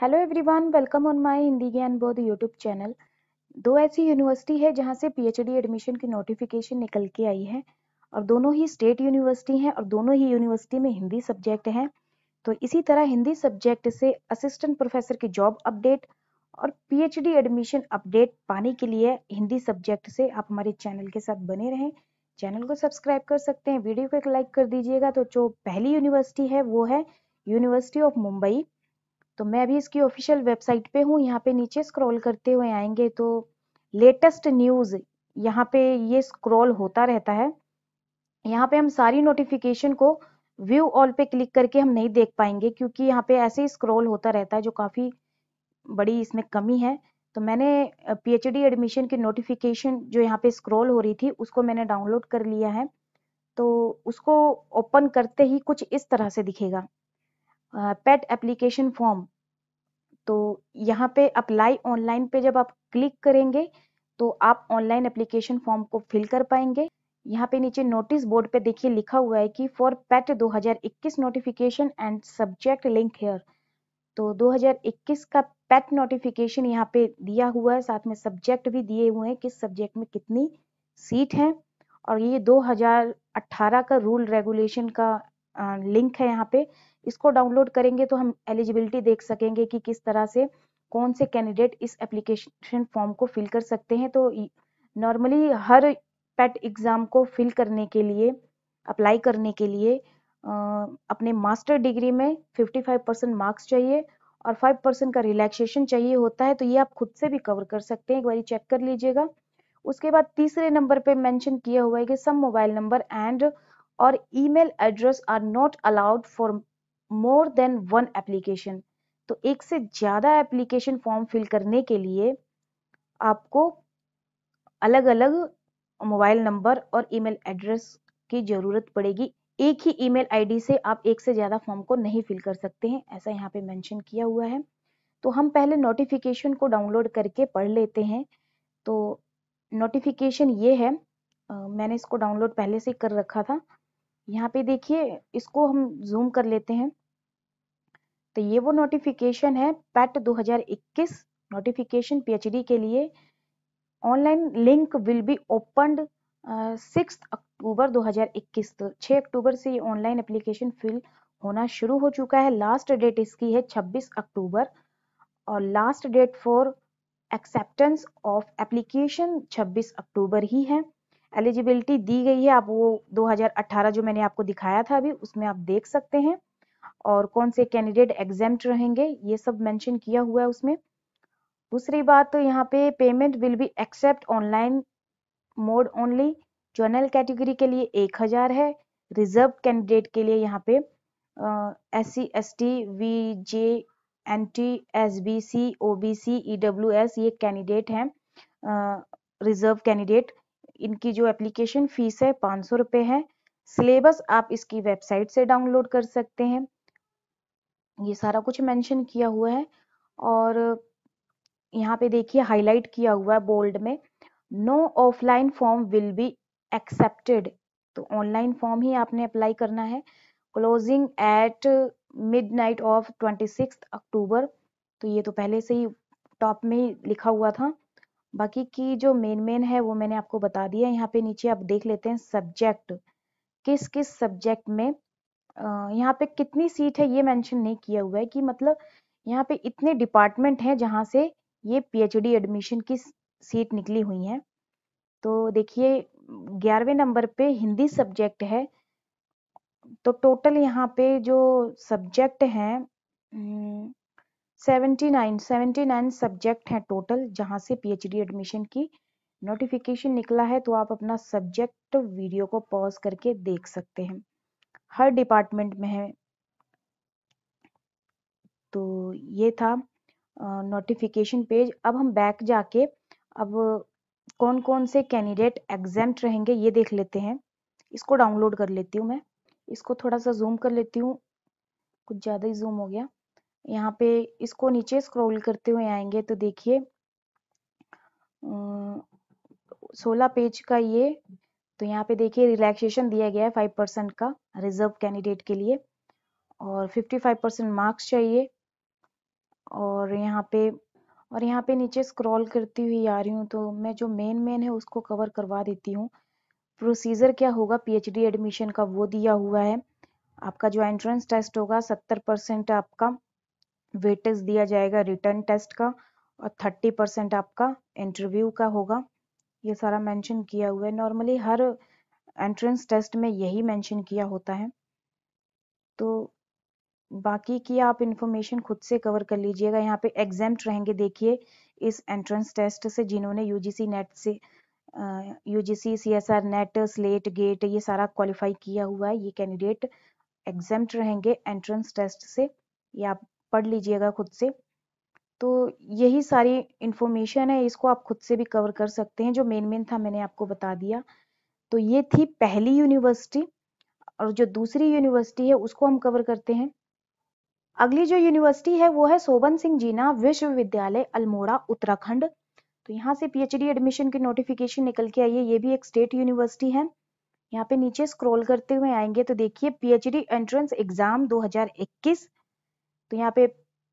hello everyone welcome on my Hindi Gyan Bodh YouTube channel दो ऐसी university है जहां से पीएचडी एडमिशन की नोटिफिकेशन निकल के आई है और दोनों ही स्टेट यूनिवर्सिटी हैं और दोनों ही यूनिवर्सिटी में हिंदी सब्जेक्ट है तो इसी तरह हिंदी सब्जेक्ट से असिस्टेंट प्रोफेसर की जॉब अपडेट और पी एडमिशन अपडेट पाने के लिए हिंदी सब्जेक्ट से आप हमारे चैनल के साथ बने रहें चैनल को सब्सक्राइब कर सकते हैं वीडियो को एक लाइक कर दीजिएगा तो जो पहली यूनिवर्सिटी है वो है यूनिवर्सिटी ऑफ मुंबई तो मैं अभी इसकी ऑफिशियल वेबसाइट पे हूँ यहाँ पे नीचे स्क्रॉल करते हुए आएंगे तो लेटेस्ट न्यूज़ यहाँ पे ये स्क्रॉल होता रहता है यहाँ पे हम सारी नोटिफिकेशन को व्यू ऑल पे क्लिक करके हम नहीं देख पाएंगे क्योंकि यहाँ पे ऐसे ही स्क्रॉल होता रहता है जो काफ़ी बड़ी इसमें कमी है तो मैंने पीएचडी एडमिशन की नोटिफिकेशन जो यहाँ पे स्क्रॉल हो रही थी उसको मैंने डाउनलोड कर लिया है तो उसको ओपन करते ही कुछ इस तरह से दिखेगा पेट एप्लीकेशन फॉर्म तो यहाँ पे अप्लाई ऑनलाइन पे जब आप क्लिक करेंगे तो आप ऑनलाइन एप्लीकेशन फॉर्म को फिल कर पाएंगे यहाँ पे नीचे नोटिस बोर्ड पे देखिए लिखा हुआ है कि for PET 2021 notification and subject link here तो 2021 का पेट नोटिफिकेशन यहाँ पे दिया हुआ है साथ में सब्जेक्ट भी दिए हुए हैं किस सब्जेक्ट में कितनी सीट है और ये 2018 का रूल रेगुलेशन का लिंक है यहाँ पे इसको डाउनलोड करेंगे तो हम एलिजिबिलिटी देख सकेंगे कि किस तरह से कौन से कैंडिडेट इस एप्लीकेशन फॉर्म को फिल कर सकते हैं तो नॉर्मली हर पेट एग्ज़ाम को फिल करने के लिए अप्लाई करने के लिए आ, अपने मास्टर डिग्री में 55 परसेंट मार्क्स चाहिए और 5 परसेंट का रिलैक्सेशन चाहिए होता है तो ये आप खुद से भी कवर कर सकते हैं एक बार चेक कर लीजिएगा उसके बाद तीसरे नंबर पे मेंशन किया हुआ है कि सम मोबाइल नंबर एंड और email address are not allowed for more than one application तो एक से ज़्यादा एप्लीकेशन फॉर्म फिल करने के लिए आपको अलग अलग मोबाइल नंबर और ईमेल एड्रेस की ज़रूरत पड़ेगी एक ही ईमेल आईडी से आप एक से ज़्यादा फॉर्म को नहीं फिल कर सकते हैं ऐसा यहाँ पे मेंशन किया हुआ है तो हम पहले नोटिफिकेशन को डाउनलोड करके पढ़ लेते हैं तो नोटिफिकेशन ये है मैंने इसको डाउनलोड पहले से कर रखा था यहाँ पे देखिए इसको हम जूम कर लेते हैं तो ये वो नोटिफिकेशन है पैट 2021 नोटिफिकेशन पीएचडी के लिए online link will be opened six October 2021 तो 6 अक्टूबर से ये ऑनलाइन एप्लीकेशन फिल होना शुरू हो चुका है लास्ट डेट इसकी है 26 अक्टूबर और last date for acceptance of application 26 October ही है एलिजिबिलिटी दी गई है आप वो 2018 जो मैंने आपको दिखाया था अभी उसमें आप देख सकते हैं और कौन से कैंडिडेट एग्जाम रहेंगे ये सब मेंशन किया हुआ है उसमें दूसरी बात तो यहाँ पे payment will be accept online mode only general category के लिए एक हज़ार है रिजर्व कैंडिडेट के लिए यहाँ पे S C S T V J N T S B C O B C E W S ये कैंडिडेट हैं रिजर्व कैंडिडेट इनकी जो एप्लीकेशन फीस है पाँच सौ रुपये है सिलेबस आप इसकी वेबसाइट से डाउनलोड कर सकते हैं ये सारा कुछ मेंशन किया हुआ है और यहाँ पे देखिए हाईलाइट किया हुआ है बोल्ड में no offline form will be accepted तो ऑनलाइन फॉर्म ही आपने अप्लाई करना है closing at night of twenty six October तो ये तो पहले से ही टॉप में ही लिखा हुआ था बाकी की जो मेन मेन है वो मैंने आपको बता दिया यहाँ पे नीचे आप देख लेते हैं सब्जेक्ट किस किस सब्जेक्ट में यहाँ पे कितनी सीट है ये मेंशन नहीं किया हुआ है कि मतलब यहाँ पे इतने डिपार्टमेंट हैं जहाँ से ये पीएचडी एडमिशन की सीट निकली हुई है तो देखिए ग्यारहवें नंबर पे हिंदी सब्जेक्ट है तो टोटल यहाँ पे जो सब्जेक्ट हैं सेवेंटी नाइन नाइन सब्जेक्ट हैं टोटल जहाँ से पीएचडी एडमिशन की नोटिफिकेशन निकला है तो आप अपना सब्जेक्ट वीडियो को पॉज करके देख सकते हैं हर डिपार्टमेंट में है तो ये था नोटिफिकेशन पेज अब हम बैक जाके अब कौन कौन से कैंडिडेट एग्जाम रहेंगे ये देख लेते हैं इसको डाउनलोड कर लेती हूँ मैं इसको थोड़ा सा जूम कर लेती हूँ कुछ ज़्यादा ही जूम हो गया यहाँ पे इसको नीचे स्क्रॉल करते हुए आएंगे तो देखिए सोलह पेज का ये तो यहाँ पे देखिए रिलैक्सेशन दिया गया है फाइव परसेंट का रिजर्व कैंडिडेट के लिए और फिफ्टी फाइव परसेंट मार्क्स चाहिए और यहाँ पे और यहाँ पे नीचे स्क्रॉल करती हुई आ रही हूँ तो मैं जो मेन मेन है उसको कवर करवा देती हूँ प्रोसीजर क्या होगा पीएचडी एडमिशन का वो दिया हुआ है आपका जो एंट्रेंस टेस्ट होगा सत्तर परसेंट आपका वेटेज दिया जाएगा रिटर्न टेस्ट का और थर्टी परसेंट आपका इंटरव्यू का होगा ये सारा मेंशन किया हुआ है नॉर्मली हर एंट्रेंस टेस्ट में यही मेंशन किया होता है तो बाकी की आप इन्फॉर्मेशन खुद से कवर कर लीजिएगा यहाँ पे एग्जाम रहेंगे देखिए इस एंट्रेंस टेस्ट से जिन्होंने यूजीसी नेट से UGC CSR NET SLET GATE ये सारा क्वालिफाई किया हुआ है ये कैंडिडेट एग्जाम रहेंगे एंट्रेंस टेस्ट से ये आप पढ़ लीजिएगा खुद से तो यही सारी इन्फॉर्मेशन है इसको आप खुद से भी कवर कर सकते हैं जो मेन मेन था मैंने आपको बता दिया तो ये थी पहली यूनिवर्सिटी और जो दूसरी यूनिवर्सिटी है उसको हम कवर करते हैं अगली जो यूनिवर्सिटी है वो है सोबन सिंह जीना विश्वविद्यालय अल्मोड़ा उत्तराखंड तो यहाँ से पीएचडी एडमिशन की नोटिफिकेशन निकल के आई है ये भी एक स्टेट यूनिवर्सिटी है यहाँ पे नीचे स्क्रॉल करते हुए आएंगे तो देखिए पीएचडी एंट्रेंस एग्जाम 2021 तो यहाँ पे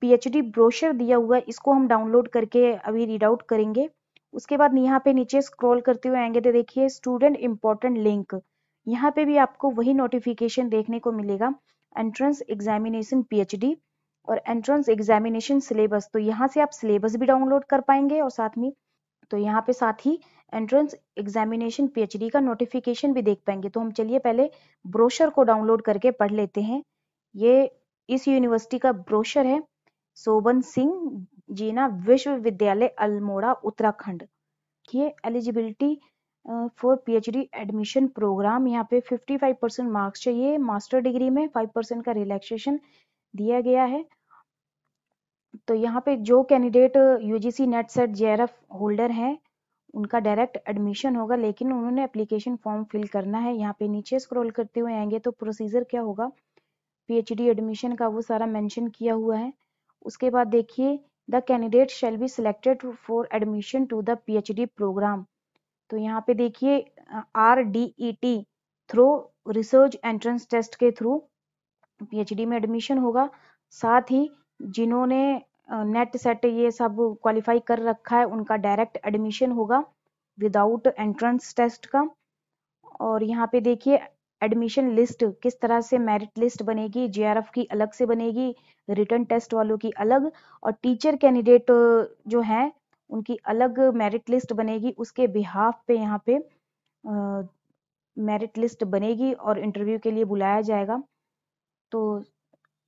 पीएचडी ब्रोशर दिया हुआ है इसको हम डाउनलोड करके अभी रीड आउट करेंगे उसके बाद यहाँ पे नीचे स्क्रॉल करते हुए आएंगे तो देखिए स्टूडेंट इम्पोर्टेंट लिंक यहाँ पे भी आपको वही नोटिफिकेशन देखने को मिलेगा एंट्रेंस एग्जामिनेशन पीएचडी और एंट्रेंस एग्जामिनेशन सिलेबस तो यहाँ से आप सिलेबस भी डाउनलोड कर पाएंगे और साथ में तो यहाँ पे साथ ही एंट्रेंस एग्जामिनेशन पीएचडी का नोटिफिकेशन भी देख पाएंगे तो हम चलिए पहले ब्रोशर को डाउनलोड करके पढ़ लेते हैं ये इस यूनिवर्सिटी का ब्रोशर है सोबन सिंह जीना विश्वविद्यालय अल्मोड़ा उत्तराखंड ये eligibility for PhD admission program यहाँ पे 55 परसेंट मार्क्स चाहिए मास्टर डिग्री में 5 परसेंट का रिलैक्सेशन दिया गया है तो यहाँ पे जो candidate UGC NET SET J holder हैं उनका डायरेक्ट एडमिशन होगा लेकिन उन्होंने एप्लीकेशन फॉर्म फिल करना है यहाँ पे नीचे स्क्रॉल करते हुए आएंगे तो प्रोसीजर क्या होगा पीएचडी एडमिशन का वो सारा मेंशन किया हुआ है उसके बाद देखिए the candidate shall be selected for admission to the PhD program तो यहाँ पे देखिए R D E T through research entrance test के थ्रू पीएचडी में एडमिशन होगा साथ ही जिन्होंने नेट सेट ये सब क्वालिफाई कर रखा है उनका डायरेक्ट एडमिशन होगा विदाउट एंट्रेंस टेस्ट का और यहाँ पे देखिए एडमिशन लिस्ट किस तरह से मेरिट लिस्ट बनेगी जेआरएफ की अलग से बनेगी रिटर्न टेस्ट वालों की अलग और टीचर कैंडिडेट जो हैं उनकी अलग मेरिट लिस्ट बनेगी उसके बिहाफ पे यहाँ पे मेरिट लिस्ट बनेगी और इंटरव्यू के लिए बुलाया जाएगा तो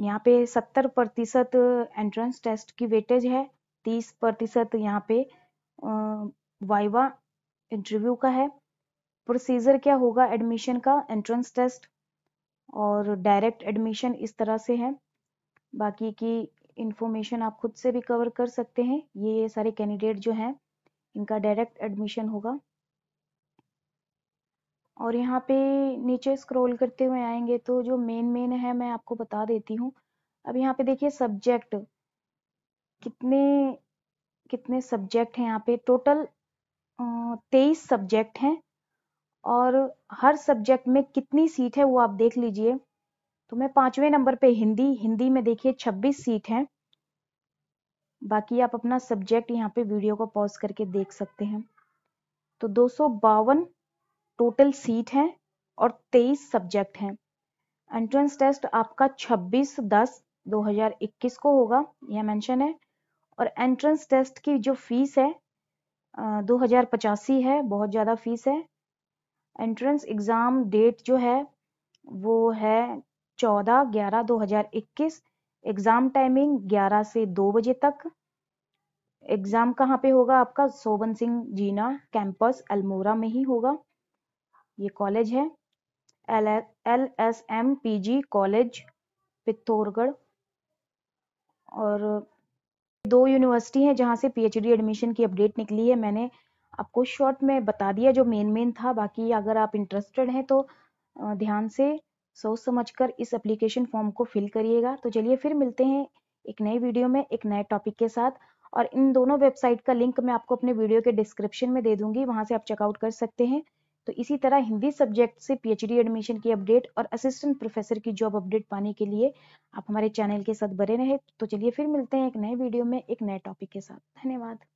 यहाँ पे सत्तर प्रतिशत एंट्रेंस टेस्ट की वेटेज है तीस प्रतिशत यहाँ पे वाइवा इंटरव्यू का है प्रोसीजर क्या होगा एडमिशन का एंट्रेंस टेस्ट और डायरेक्ट एडमिशन इस तरह से है बाकी की इन्फॉर्मेशन आप खुद से भी कवर कर सकते हैं ये ये सारे कैंडिडेट जो हैं इनका डायरेक्ट एडमिशन होगा और यहाँ पे नीचे स्क्रॉल करते हुए आएंगे तो जो मेन मेन है मैं आपको बता देती हूँ अब यहाँ पे देखिए सब्जेक्ट कितने कितने सब्जेक्ट हैं यहाँ पे टोटल तेईस सब्जेक्ट हैं और हर सब्जेक्ट में कितनी सीट है वो आप देख लीजिए तो मैं पांचवें नंबर पे हिंदी हिंदी में देखिए 26 सीट हैं बाकी आप अपना सब्जेक्ट यहाँ पे वीडियो को पॉज करके देख सकते हैं तो दो टोटल सीट हैं और 23 सब्जेक्ट हैं एंट्रेंस टेस्ट आपका 26 दस 2021 को होगा यह मेंशन है और एंट्रेंस टेस्ट की जो फीस है दो हजार पचासी है बहुत ज़्यादा फीस है एंट्रेंस एग्ज़ाम डेट जो है वो है चौदह ग्यारह दो हज़ार इक्कीस एग्ज़ाम टाइमिंग ग्यारह से दो बजे तक एग्ज़ाम कहाँ पे होगा आपका सोवन सिंह जीना कैंपस अल्मोरा में ही होगा ये कॉलेज है L L S M P G college Pithoragarh और दो यूनिवर्सिटी है जहाँ से पीएचडी एडमिशन की अपडेट निकली है मैंने आपको शॉर्ट में बता दिया जो मेन मेन था बाकी अगर आप इंटरेस्टेड हैं तो ध्यान से सोच समझ कर इस एप्लीकेशन फॉर्म को फिल करिएगा तो चलिए फिर मिलते हैं एक नए वीडियो में एक नए टॉपिक के साथ और इन दोनों वेबसाइट का लिंक मैं आपको अपने वीडियो के डिस्क्रिप्शन में दे दूंगी वहां से आप चेकआउट कर सकते हैं तो इसी तरह हिंदी सब्जेक्ट से पीएचडी एडमिशन की अपडेट और असिस्टेंट प्रोफेसर की जॉब अपडेट पाने के लिए आप हमारे चैनल के साथ बने रहे तो चलिए फिर मिलते हैं एक नए वीडियो में एक नए टॉपिक के साथ धन्यवाद